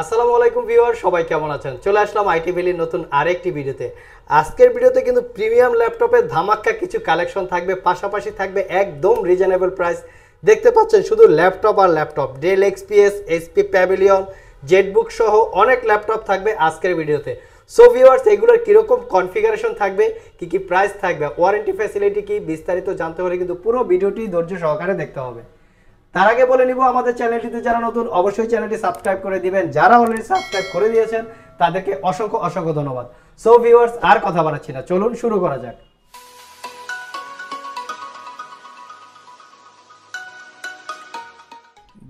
আসসালামু আলাইকুম ভিউয়ার সবাই কেমন আছেন চলে আসলাম আইটি ভ্যালির নতুন আরেকটি ভিডিওতে আজকের ভিডিওতে কিন্তু প্রিমিয়াম ল্যাপটপের ধামাক্কা কিছু কালেকশন থাকবে পাশাপাশি থাকবে একদম রিজনেবল প্রাইস দেখতে পাচ্ছেন শুধু ল্যাপটপ আর ল্যাপটপ ডেল এক্সপিএস এসপি প্যাভিলিয়ন জেটবুক সহ অনেক ল্যাপটপ থাকবে আজকের ভিডিওতে সো ভিউয়ার্স এগুলোর কীরকম কনফিগারেশন থাকবে কি কি প্রাইস থাকবে ওয়ারেন্টি ফ্যাসিলিটি কি বিস্তারিত জানতে হলে কিন্তু পুরো ভিডিওটি ধৈর্য সহকারে দেখতে হবে তার আগে বলে নিব আমাদের চ্যানেলটিতে যারা নতুন অবশ্যই চ্যানেলটি সাবস্ক্রাইব করে দিবেন যারা অলরেডি সাবস্ক্রাইব করে দিয়েছেন তাদেরকে অসংখ্য অসংখ্য ধন্যবাদ সো ভিউয়ার্স আর কথা বাড়াচ্ছি না চলুন শুরু করা যাক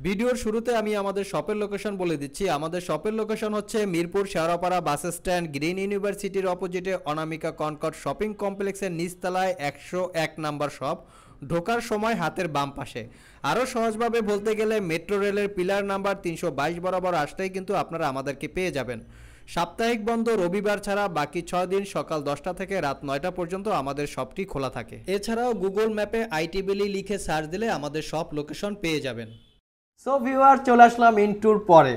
ভিডিওর শুরুতে আমি আমাদের শপের লোকেশন বলে দিচ্ছি আমাদের শপের লোকেশন হচ্ছে Mirpur Shewrapara bus stand green ইউনিভার্সিটির অপোজিটে অনামিকা কনকট শপিং কমপ্লেক্সের নিচতলায় একশো এক নাম্বার শপ ঢোকার সময় হাতের বাম পাশে আরও সহজভাবে বলতে গেলে মেট্রো রেলের পিলার নাম্বার তিনশো বরাবর আসতেই কিন্তু আপনারা আমাদেরকে পেয়ে যাবেন সাপ্তাহিক বন্ধ রবিবার ছাড়া বাকি ছয় দিন সকাল দশটা থেকে রাত নয়টা পর্যন্ত আমাদের শপটি খোলা থাকে এছাড়াও গুগল ম্যাপে আইটিবিলি লিখে সার্চ দিলে আমাদের সব লোকেশন পেয়ে যাবেন সো ভিউয়ার চলে আসলাম ইনটুর পরে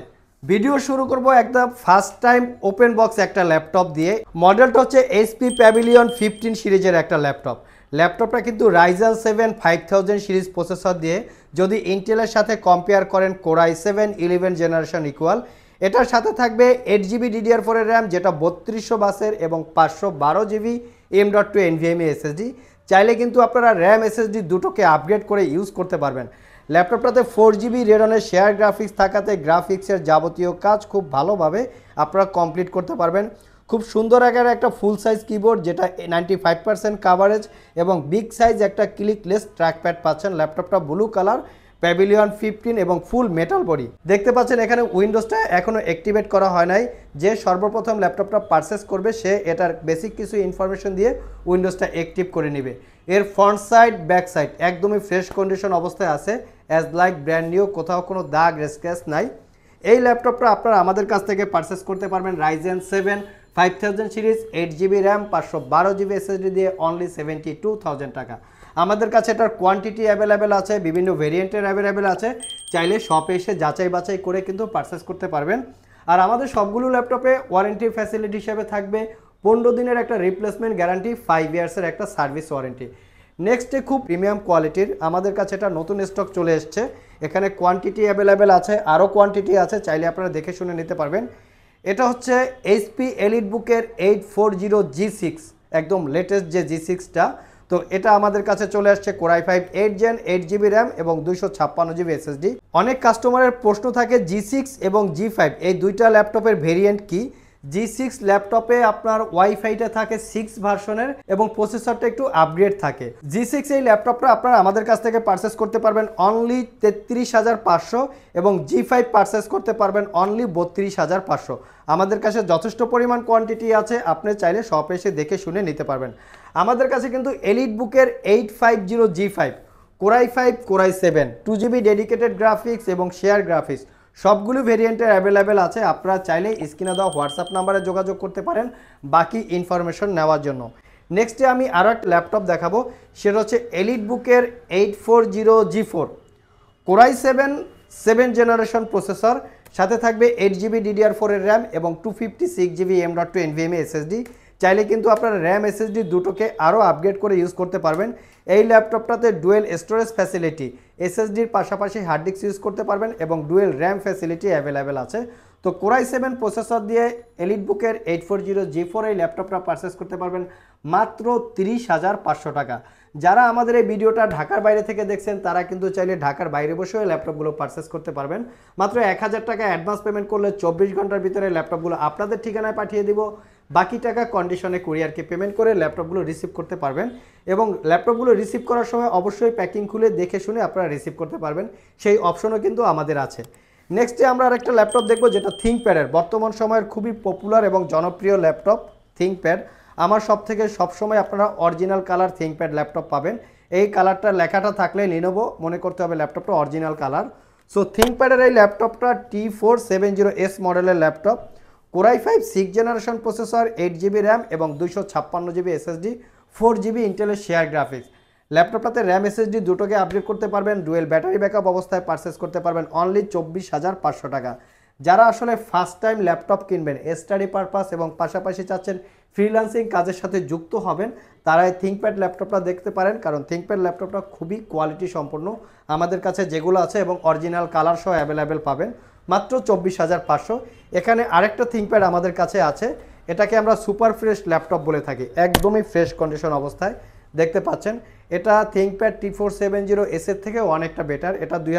ভিডিও শুরু করব একদম ফার্স্ট টাইম ওপেন বক্স একটা ল্যাপটপ দিয়ে মডেলটা হচ্ছে এসপি প্যাভিলিয়ন ফিফটিন সিরিজের একটা ল্যাপটপ ল্যাপটপটা কিন্তু Ryzen seven five thousand series processor দিয়ে যদি ইন্টেলের সাথে কম্পেয়ার করেন core i seven eleven generation equal এটার সাথে থাকবে এইট জিবি ডিডিআর ফোরের র্যাম যেটা বত্রিশশো বাসের এবং পাঁচশো বারো GB M dot two NVMe SSD চাইলে কিন্তু আপনারা র্যাম এসএসডি দুটোকে আপগ্রেড করে ইউজ করতে পারবেন ল্যাপটপটাতে ফোর জিবি রেডনের শেয়ার গ্রাফিক্স থাকাতে গ্রাফিক্সের যাবতীয় কাজ খুব ভালোভাবে আপনারা কমপ্লিট করতে পারবেন খুব সুন্দর আকারে একটা ফুল সাইজ কিবোর্ড যেটা নাইনটি ফাইভ পার্সেন্ট কাভারেজ এবং বিগ সাইজ একটা ক্লিকলেস ট্র্যাকপ্যাড পাচ্ছেন ল্যাপটপটা ব্লু কালার প্যাভিলিয়ন ফিফটিন এবং ফুল মেটাল বডি দেখতে পাচ্ছেন এখানে উইন্ডোজটা এখনও অ্যাক্টিভেট করা হয় নাই যে সর্বপ্রথম ল্যাপটপটা পারচেস করবে সে এটার বেসিক কিছু ইনফরমেশন দিয়ে উইন্ডোজটা অ্যাক্টিভ করে নেবে এর ফ্রন্ট সাইড ব্যাক সাইড একদমই ফ্রেশ কন্ডিশন অবস্থায় আছে অ্যাজ লাইক ব্র্যান্ড নিউ কোথাও কোনো দাগ রেসক্যাচ নাই এই ল্যাপটপটা আপনারা আমাদের কাছ থেকে পারচেস করতে পারবেন Ryzen seven five thousand series eight GB RAM পাঁচশো বারো জিবি এসএসডি দিয়ে অনলি সেভেন্টি টু থাউজেন্ড টাকা আমাদের কাছে এটার কোয়ান্টিটি অ্যাভেলেবেল আছে বিভিন্ন ভেরিয়েন্টের অ্যাভেলেবেল আছে চাইলে শপে এসে যাচাই বাছাই করে কিন্তু পারচেস করতে পারবেন আর আমাদের সবগুলো ল্যাপটপে ওয়ারেন্টি ফ্যাসিলিটি হিসেবে থাকবে পনেরো দিনের একটা রিপ্লেসমেন্ট গ্যারান্টি ফাইভ ইয়ার্সের একটা সার্ভিস ওয়ারেন্টি নেক্সটে খুব প্রিমিয়াম কোয়ালিটির আমাদের কাছে এটা নতুন স্টক চলে এসছে এখানে কোয়ান্টিটি অ্যাভেলেবেল আছে আরও কোয়ান্টিটি আছে চাইলে আপনারা দেখে শুনে নিতে পারবেন এটা হচ্ছে এইচপি এলিট বুকের eight four zero G six একদম লেটেস্ট যে জি সিক্সটা তো এটা আমাদের কাছে চলে আসছে core i five eight gen eight GB RAM এবং দুইশো ছাপ্পান্ন জিবি এসএসডি অনেক কাস্টমারের প্রশ্ন থাকে জি সিক্স এবং জি ফাইভ এই দুইটা ল্যাপটপের ভেরিয়েন্ট কী জি সিক্স ল্যাপটপে আপনার ওয়াইফাইটা থাকে সিক্স ভার্সনের এবং প্রসেসরটা একটু আপগ্রেড থাকে জি সিক্স এই ল্যাপটপটা আপনারা আমাদের কাছ থেকে পারচেস করতে পারবেন অনলি তেত্রিশ হাজার পাঁচশো এবং জি ফাইভ পারচেস করতে পারবেন অনলি বত্রিশ হাজার পাঁচশো আমাদের কাছে যথেষ্ট পরিমাণ কোয়ান্টিটি আছে আপনি চাইলে সব এসে দেখে শুনে নিতে পারবেন আমাদের কাছে কিন্তু এলিট বুকের eight five zero G five core i five core i seven two GB dedicated graphics এবং শেয়ার গ্রাফিক্স সবগুলো ভেরিয়েন্টের অ্যাভেলেবেল আছে আপনারা চাইলে স্ক্রিনে দেওয়া হোয়াটসঅ্যাপ নাম্বারে যোগাযোগ করতে পারেন বাকি ইনফরমেশন নেওয়ার জন্য নেক্সটে আমি আরও একটা ল্যাপটপ দেখাবো সেটা হচ্ছে এলিট বুকের eight four zero G four core i seven seven generation processor সাথে থাকবে এইট জিবি ডিডিআর ফোরের র্যাম এবং two fifty six GB M dot two NVMe SSD চাইলে কিন্তু আপনারা র্যাম এসএসডি দুটোকে আরও আপগ্রেড করে ইউজ করতে পারবেন এই ল্যাপটপটাতে ডুয়েল স্টোরেজ ফ্যাসিলিটি এসএসডির পাশাপাশি হার্ড ডিস্ক ইউজ করতে পারবেন এবং ডুয়েল র্যাম ফ্যাসিলিটি অ্যাভেলেবেল আছে তো কোরাই সেভেন প্রসেসর দিয়ে এলিট বুকের eight four zero G four এই ল্যাপটপটা পারচেস করতে পারবেন মাত্র তিরিশ হাজার পাঁচশো টাকা যারা আমাদের এই ভিডিওটা ঢাকার বাইরে থেকে দেখছেন তারা কিন্তু চাইলে ঢাকার বাইরে বসেও ল্যাপটপগুলো পারচেস করতে পারবেন মাত্র এক হাজার টাকা অ্যাডভান্স পেমেন্ট করলে চব্বিশ ঘন্টার ভিতরে ল্যাপটপগুলো আপনাদের ঠিকানায় পাঠিয়ে দেবো বাকি টাকা কন্ডিশনে কুরিয়ারকে পেমেন্ট করে ল্যাপটপগুলো রিসিভ করতে পারবেন এবং ল্যাপটপগুলো রিসিভ করার সময় অবশ্যই প্যাকিং খুলে দেখে শুনে আপনারা রিসিভ করতে পারবেন সেই অপশনও কিন্তু আমাদের আছে নেক্সটে আমরা আরেকটা ল্যাপটপ দেখবো যেটা থিঙ্কপ্যাডের বর্তমান সময়ের খুবই পপুলার এবং জনপ্রিয় ল্যাপটপ থিঙ্কপ্যাড আমার সব থেকে সবসময় আপনারা অরিজিনাল কালার থিঙ্কপ্যাড ল্যাপটপ পাবেন এই কালারটা লেখাটা থাকলে লিনোভো মনে করতে হবে ল্যাপটপটা অরিজিনাল কালার সো থিঙ্কপ্যাডের এই ল্যাপটপটা T four seven zero S মডেলের laptop core i five six generation processor eight GB RAM এবং দুশো ছাপ্পান্ন জিবি এসএসডি ফোর জিবি ইন্টেলের শেয়ার গ্রাফিক্স ল্যাপটপটাতে র্যাম এসএসডি দুটোকে আপডেট করতে পারবেন ডুয়েল ব্যাটারি ব্যাকআপ অবস্থায় পারচেস করতে পারবেন অনলি চব্বিশ হাজার পাঁচশো টাকা যারা আসলে ফার্স্ট টাইম ল্যাপটপ কিনবেন স্টাডি পারপাস এবং পাশাপাশি চাচ্ছেন ফ্রিলান্সিং কাজের সাথে যুক্ত হবেন তারাই থিঙ্কপ্যাড ল্যাপটপটা দেখতে পারেন কারণ থিঙ্কপ্যাড ল্যাপটপটা খুবই কোয়ালিটি সম্পন্ন আমাদের কাছে যেগুলো আছে এবং অরিজিনাল কালার সহ অ্যাভেলেবেল পাবেন মাত্র চব্বিশ হাজার পাঁচশো এখানে আরেকটা থিঙ্কপ্যাড আমাদের কাছে আছে এটাকে আমরা সুপার ফ্রেশ ল্যাপটপ বলে থাকি একদমই ফ্রেশ কন্ডিশন অবস্থায় দেখতে পাচ্ছেন এটা ThinkPad T four seven zero এসের থেকে অনেকটা বেটার এটা দুই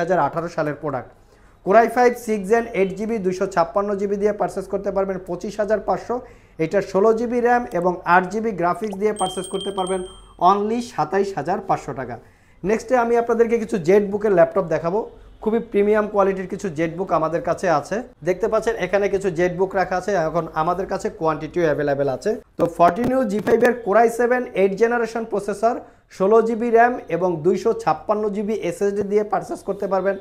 সালের product core i five six gen eight GB দুশো ছাপ্পান্ন জিবি দিয়ে পারচেস করতে পারবেন পঁচিশ হাজার পাঁচশো এটা ষোলো জিবি র্যাম এবং আট জিবি গ্রাফিক্স দিয়ে পারচেস করতে পারবেন অনলি সাতাইশ হাজার পাঁচশো টাকা নেক্সটে আমি আপনাদেরকে কিছু জেট বুকের ল্যাপটপ দেখাবো খুবই প্রিমিয়াম কোয়ালিটির কিছু জেট বুক আমাদের কাছে আছে দেখতে পাচ্ছেন এখানে কিছু জেট বুক রাখা আছে এখন আমাদের কাছে কোয়ান্টিটিও অ্যাভেলেবেল আছে তো ফর্টিনিউ জি ফাইভের core i seven eight generation processor ষোলো জিবি র্যাম এবং দুইশো ছাপ্পান্ন জিবি এসএসডি দিয়ে পারচেস করতে পারবেন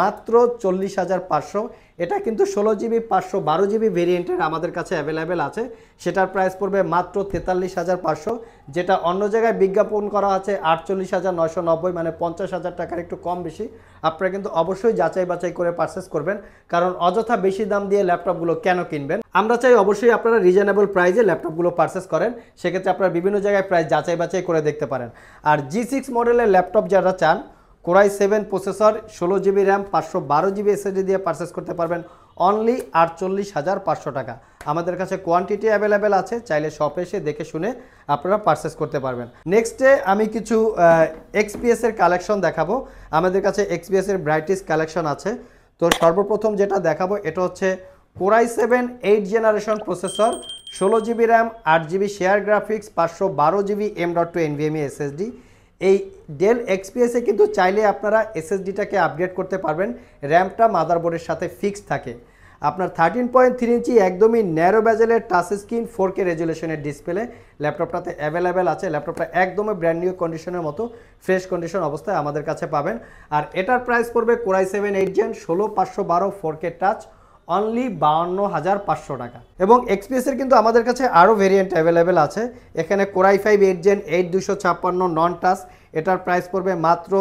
মাত্র চল্লিশ হাজার পাঁচশো এটা কিন্তু ষোলো জিবি পাঁচশো বারো জিবি ভেরিয়েন্টের আমাদের কাছে অ্যাভেলেবেল আছে সেটার প্রাইস পড়বে মাত্র তেতাল্লিশ হাজার পাঁচশো যেটা অন্য জায়গায় বিজ্ঞাপন করা আছে আটচল্লিশ হাজার নশো নব্বই মানে পঞ্চাশ হাজার টাকার একটু কম বেশি আপনারা কিন্তু অবশ্যই যাচাই বাছাই করে পারচেস করবেন কারণ অযথা বেশি দাম দিয়ে ল্যাপটপগুলো কেন কিনবেন আমরা চাই অবশ্যই আপনারা রিজনেবল প্রাইজে ল্যাপটপগুলো পারচেস করেন সেক্ষেত্রে আপনারা বিভিন্ন জায়গায় প্রাইস যাচাই বাছাই করে দেখতে পারেন আর জি সিক্স মডেলের ল্যাপটপ যারা চান কোরাই সেভেন প্রসেসর ষোলো জিবি র্যাম পাঁচশো বারো জিবি এসএসডি দিয়ে পারচেস করতে পারবেন অনলি আটচল্লিশ হাজার পাঁচশো টাকা আমাদের কাছে কোয়ান্টিটি অ্যাভেলেবেল আছে চাইলে শপে এসে দেখে শুনে আপনারা পারচেস করতে পারবেন নেক্সটে আমি কিছু এক্সপিএসের কালেকশন দেখাবো আমাদের কাছে এক্সপিএসের ব্রাইটিস কালেকশন আছে তো সর্বপ্রথম যেটা দেখাবো এটা হচ্ছে core i seven eight generation processor ষোলো জিবি র্যাম আট জিবি শেয়ার গ্রাফিক্স পাঁচশো বারো GB M dot two NVMe SSD এই ডেল এক্সপিএসে কিন্তু চাইলে আপনারা এসএসডিটাকে আপগ্রেড করতে পারবেন র্যামটা মাদারবোর্ডের সাথে ফিক্স থাকে আপনার থার্টিন পয়েন্ট থ্রি ইঞ্চি একদমই ন্যারো ব্যাজেলের টাচ স্ক্রিন ফোর কে রেজুলেশনের ডিসপ্লে ল্যাপটপটাতে অ্যাভেলেবেল আছে ল্যাপটপটা একদমই ব্র্যান্ড নিউ কন্ডিশনের মতো ফ্রেশ কন্ডিশন অবস্থায় আমাদের কাছে পাবেন আর এটার প্রাইস পড়বে কোরাই সেভেন এইট জেন ষোলো পাঁচশো বারো ফোর কে টাচ অনলি বাউন্ন হাজার পাঁচশো টাকা এবং এক্সপ্রেসের কিন্তু আমাদের কাছে আরও ভেরিয়েন্ট অ্যাভেলেবেল আছে এখানে core i five eight gen eight দুশো ছাপ্পান্ন নন টাস এটার প্রাইস পড়বে মাত্র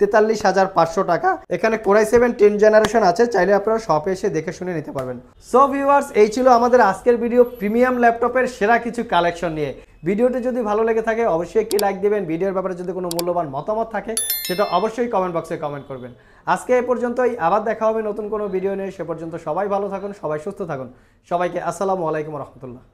তেতাল্লিশ হাজার পাঁচশো টাকা এখানে কোরাই সেভেন টেন জেনারেশন আছে চাইলে আপনারা শপে এসে দেখে শুনে নিতে পারবেন সো ভিউয়ার্স এই ছিল আমাদের আজকের ভিডিও প্রিমিয়াম ল্যাপটপের সেরা কিছু কালেকশন নিয়ে ভিডিওটি যদি ভালো লেগে থাকে অবশ্যই একটি লাইক দেবেন ভিডিওর ব্যাপারে যদি কোনো মূল্যবান মতামত থাকে সেটা অবশ্যই কমেন্ট বক্সে কমেন্ট করবেন আজকে এ পর্যন্তই আবার দেখা হবে নতুন কোনো ভিডিও নিয়ে সে পর্যন্ত সবাই ভালো থাকুন সবাই সুস্থ থাকুন সবাইকে আসসালামু আলাইকুম রহমতুল্লাহ